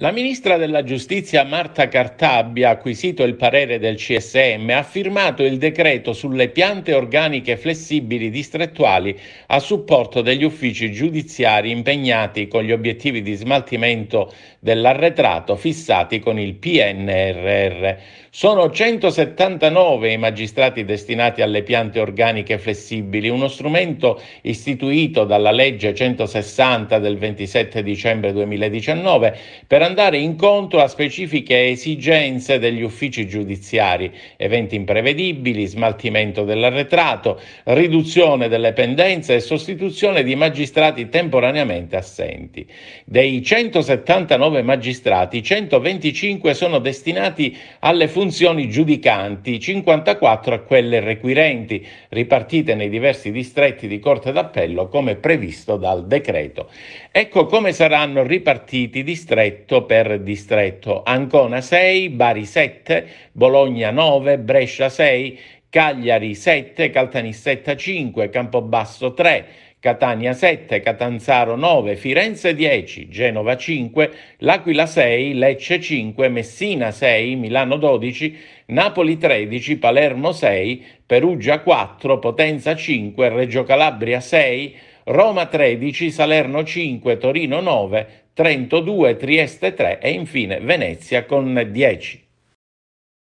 La ministra della giustizia Marta Cartabbia, acquisito il parere del CSM, ha firmato il decreto sulle piante organiche flessibili distrettuali a supporto degli uffici giudiziari impegnati con gli obiettivi di smaltimento dell'arretrato fissati con il PNRR. Sono 179 i magistrati destinati alle piante organiche flessibili, uno strumento istituito dalla legge 160 del 27 dicembre 2019 per andare incontro a specifiche esigenze degli uffici giudiziari, eventi imprevedibili, smaltimento dell'arretrato, riduzione delle pendenze e sostituzione di magistrati temporaneamente assenti. Dei 179 magistrati, 125 sono destinati alle funzioni giudicanti, 54 a quelle requirenti, ripartite nei diversi distretti di Corte d'Appello come previsto dal decreto. Ecco come saranno ripartiti distretto 8 per distretto, Ancona 6, Bari 7, Bologna 9, Brescia 6, Cagliari 7, Caltanissetta 5, Campobasso 3, Catania 7, Catanzaro 9, Firenze 10, Genova 5, L'Aquila 6, Lecce 5, Messina 6, Milano 12, Napoli 13, Palermo 6, Perugia 4, Potenza 5, Reggio Calabria 6, Roma 13, Salerno 5, Torino 9, Trento 2, Trieste 3 e infine Venezia con 10.